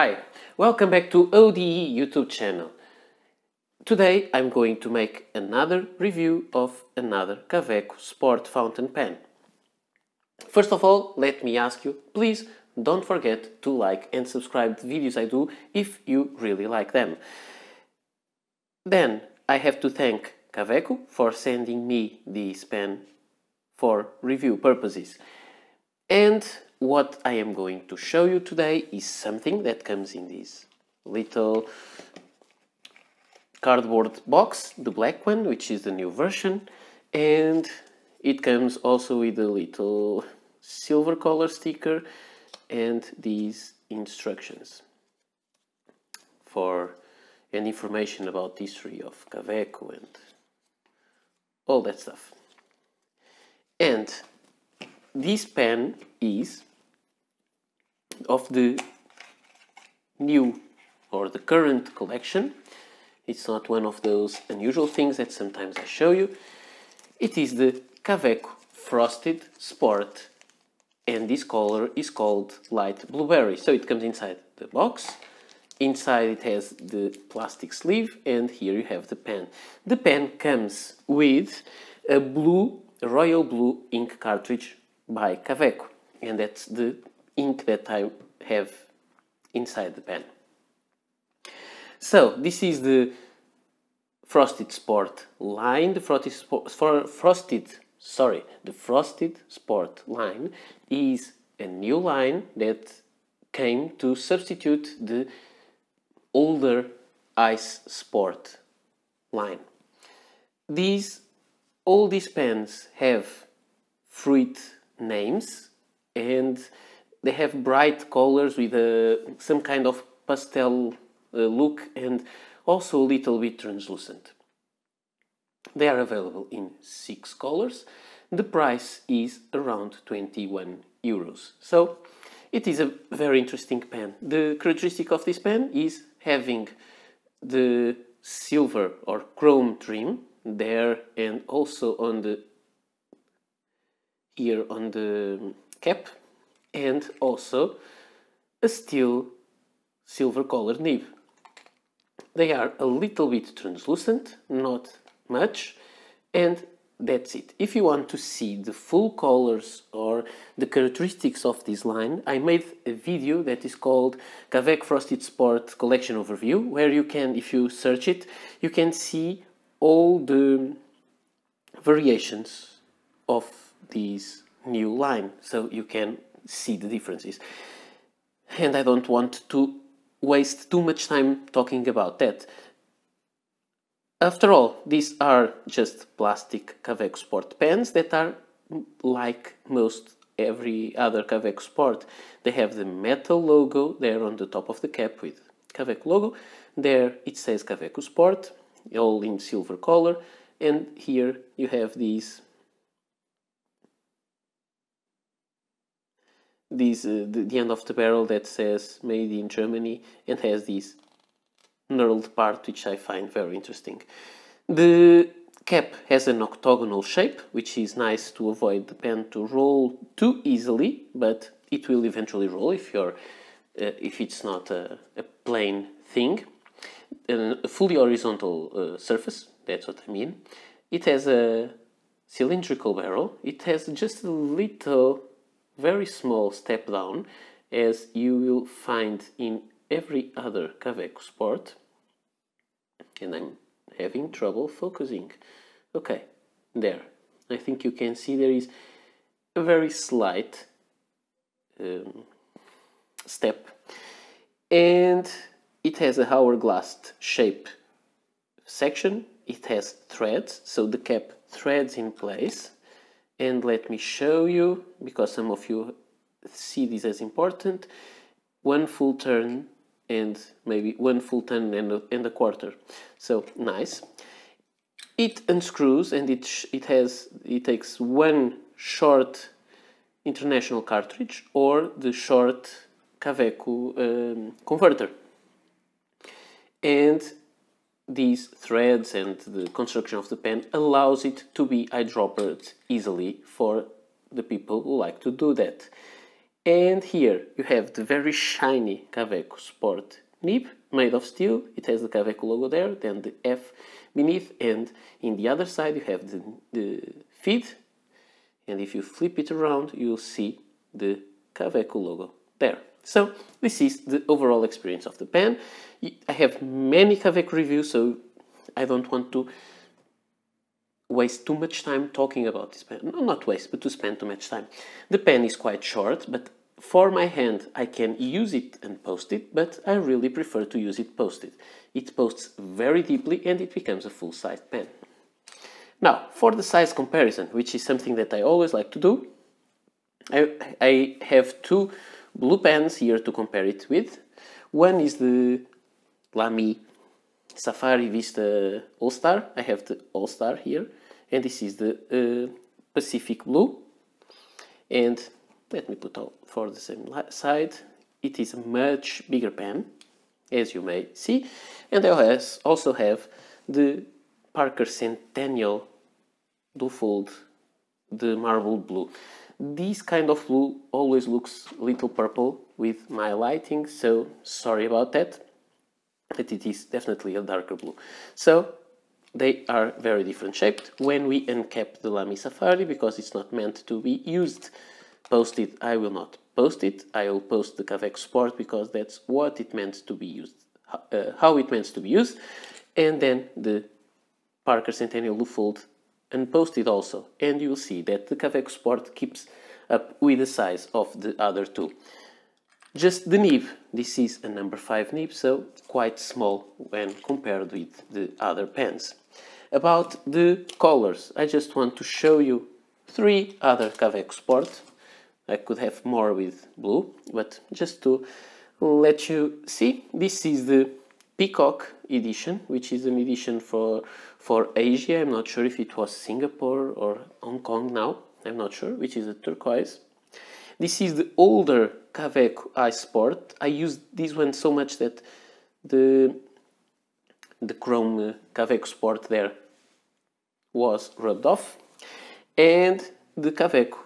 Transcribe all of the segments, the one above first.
Hi, welcome back to ODE YouTube channel. Today I'm going to make another review of another Caveco Sport fountain pen. First of all, let me ask you, please don't forget to like and subscribe the videos I do if you really like them. Then I have to thank Caveco for sending me this pen for review purposes. And what I am going to show you today is something that comes in this little cardboard box, the black one, which is the new version, and it comes also with a little silver color sticker and these instructions for any information about history of Caveco and all that stuff. And this pen is of the new or the current collection. It's not one of those unusual things that sometimes I show you. It is the Caveco Frosted Sport and this color is called Light Blueberry. So it comes inside the box. Inside it has the plastic sleeve and here you have the pen. The pen comes with a blue, a royal blue ink cartridge by Caveco and that's the ink that I have inside the pen. So this is the frosted sport line, the frosted, sport, frosted sorry, the frosted sport line is a new line that came to substitute the older ice sport line. These all these pens have fruit names and they have bright colors with a some kind of pastel uh, look and also a little bit translucent. They are available in six colors. The price is around 21 euros. So it is a very interesting pen. The characteristic of this pen is having the silver or chrome trim there and also on the here on the cap and also a steel silver colored nib. They are a little bit translucent, not much, and that's it. If you want to see the full colors or the characteristics of this line, I made a video that is called Kavek Frosted Sport Collection Overview, where you can, if you search it, you can see all the variations of this new line. So you can see the differences. And I don't want to waste too much time talking about that. After all, these are just plastic Cavex Sport pens that are like most every other Cavex Sport. They have the metal logo there on the top of the cap with Cavex logo. There it says Caveco Sport, all in silver color. And here you have these This uh, the, the, end of the barrel that says made in Germany and has this knurled part which I find very interesting. The cap has an octagonal shape which is nice to avoid the pen to roll too easily but it will eventually roll if you're uh, if it's not a, a plain thing. And a fully horizontal uh, surface, that's what I mean. It has a cylindrical barrel. It has just a little very small step down as you will find in every other Caveco sport. And I'm having trouble focusing. Okay, there. I think you can see there is a very slight um, step and it has a hourglass shape section it has threads so the cap threads in place and let me show you because some of you see this as important one full turn and maybe one full turn and a, and a quarter so nice it unscrews and it it has it takes one short international cartridge or the short Caveco um, converter and these threads and the construction of the pen allows it to be eyedroppered easily for the people who like to do that. And here you have the very shiny Caveco Sport nib made of steel. It has the Caveco logo there, then the F beneath and in the other side you have the, the feed and if you flip it around you'll see the Caveco logo there. So this is the overall experience of the pen. I have many Kavek reviews, so I don't want to waste too much time talking about this pen. No, not waste, but to spend too much time. The pen is quite short, but for my hand I can use it and post it, but I really prefer to use it posted. It posts very deeply and it becomes a full-sized pen. Now, for the size comparison, which is something that I always like to do, I, I have two blue pens here to compare it with. One is the Lamy Safari Vista All-Star. I have the All-Star here. And this is the uh, Pacific Blue. And let me put all for the same side. It is a much bigger pen, as you may see. And I also have the Parker Centennial Dufold, the Marble Blue. This kind of blue always looks a little purple with my lighting, so sorry about that, but it is definitely a darker blue. So they are very different shaped. When we uncap the Lamy Safari, because it's not meant to be used, post it, I will not post it. I will post the Cavex Sport because that's what it meant to be used, uh, how it meant to be used. And then the Parker Centennial Loofold and post it also and you'll see that the Cavex port keeps up with the size of the other two. Just the nib, this is a number 5 nib, so quite small when compared with the other pens. About the colors, I just want to show you three other Cavex Sport. I could have more with blue, but just to let you see, this is the Peacock edition, which is an edition for for Asia. I'm not sure if it was Singapore or Hong Kong now. I'm not sure, which is a turquoise. This is the older Caveco I Sport. I used this one so much that the the chrome Caveco uh, Sport there was rubbed off. And the Caveco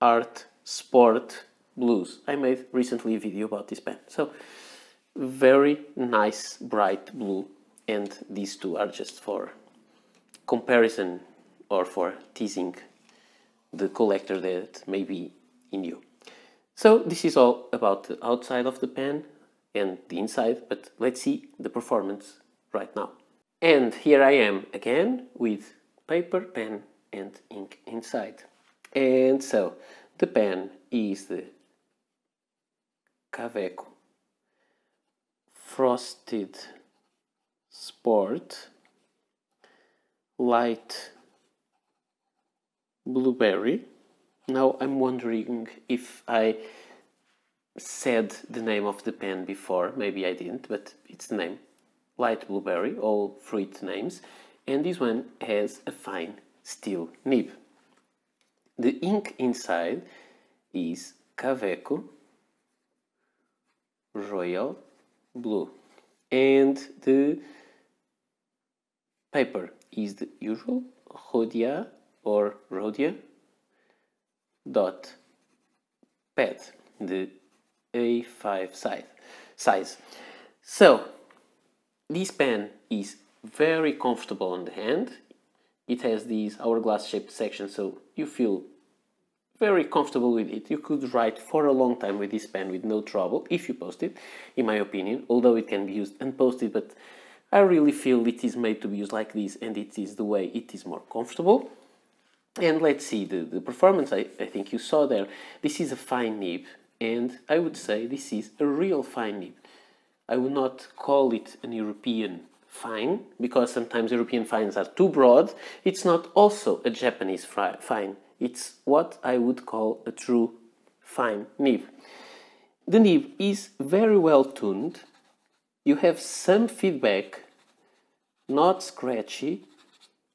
Art Sport Blues. I made recently a video about this pen. So very nice bright blue and these two are just for comparison or for teasing the collector that may be in you. So this is all about the outside of the pen and the inside, but let's see the performance right now. And here I am again with paper, pen and ink inside. And so the pen is the Caveco frosted sport light blueberry now i'm wondering if i said the name of the pen before maybe i didn't but it's the name light blueberry all fruit names and this one has a fine steel nib the ink inside is Caveco Royal blue and the paper is the usual rhodia or rhodia dot pad the a5 size size so this pen is very comfortable on the hand it has these hourglass shaped sections so you feel very comfortable with it. You could write for a long time with this pen with no trouble, if you post it, in my opinion, although it can be used and posted, but I really feel it is made to be used like this and it is the way it is more comfortable. And let's see the, the performance I, I think you saw there. This is a fine nib and I would say this is a real fine nib. I would not call it an European fine because sometimes European fines are too broad. It's not also a Japanese fine it's what I would call a true fine nib. The nib is very well tuned. You have some feedback, not scratchy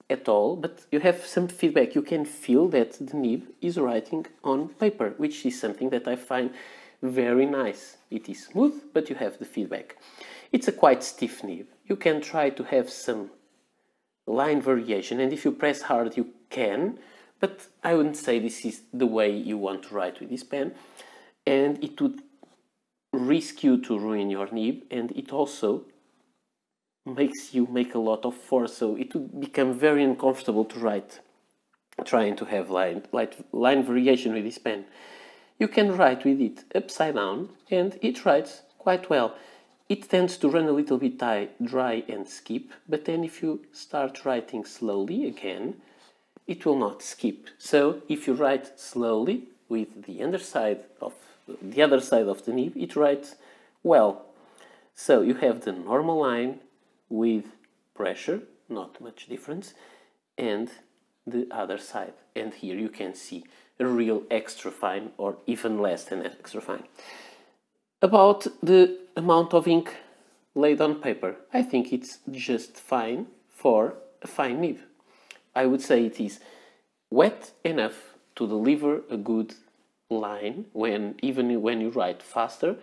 at all, but you have some feedback. You can feel that the nib is writing on paper, which is something that I find very nice. It is smooth, but you have the feedback. It's a quite stiff nib. You can try to have some line variation, and if you press hard, you can, but I wouldn't say this is the way you want to write with this pen, and it would risk you to ruin your nib, and it also makes you make a lot of force, so it would become very uncomfortable to write trying to have line, light, line variation with this pen. You can write with it upside down and it writes quite well. It tends to run a little bit dry and skip, but then if you start writing slowly again, it will not skip. So if you write slowly with the underside of the other side of the nib, it writes well. So you have the normal line with pressure, not much difference, and the other side. And here you can see a real extra fine or even less than extra fine. About the amount of ink laid on paper, I think it's just fine for a fine nib. I would say it is wet enough to deliver a good line when even when you write faster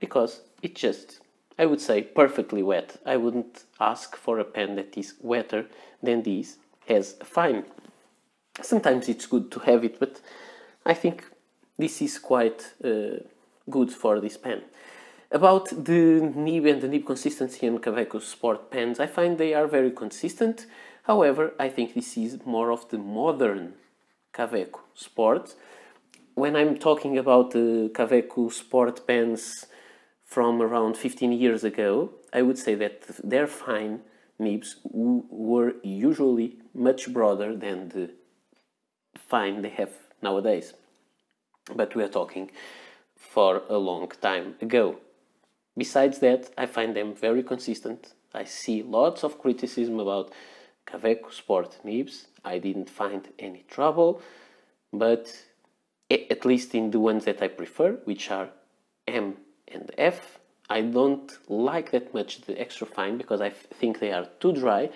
because it just I would say perfectly wet. I wouldn't ask for a pen that is wetter than this Has fine. Sometimes it's good to have it, but I think this is quite uh, good for this pen. About the nib and the nib consistency and Caveco Sport pens, I find they are very consistent. However, I think this is more of the modern Caveco sport. When I'm talking about the Caveco sport pens from around 15 years ago, I would say that their fine nibs were usually much broader than the fine they have nowadays. But we are talking for a long time ago. Besides that, I find them very consistent. I see lots of criticism about Caveco Sport nibs. I didn't find any trouble, but at least in the ones that I prefer, which are M and F, I don't like that much the extra fine because I think they are too dry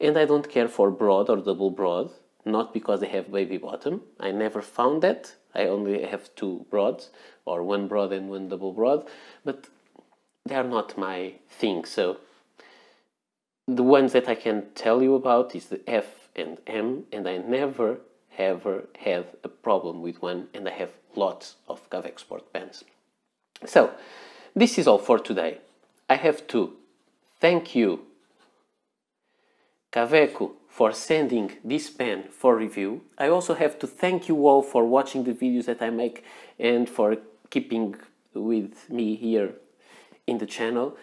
and I don't care for broad or double broad, not because they have baby bottom. I never found that. I only have two broads or one broad and one double broad, but they are not my thing. So the ones that I can tell you about is the F and M, and I never ever had a problem with one, and I have lots of Cavexport pens. So, this is all for today. I have to thank you, Caveco, for sending this pen for review. I also have to thank you all for watching the videos that I make and for keeping with me here in the channel.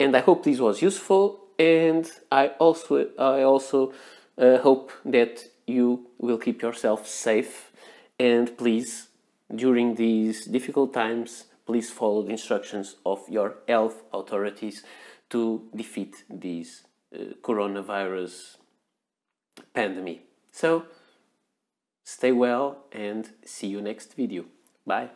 And I hope this was useful and I also I also uh, hope that you will keep yourself safe and please during these difficult times please follow the instructions of your health authorities to defeat this uh, coronavirus pandemic. So stay well and see you next video. Bye.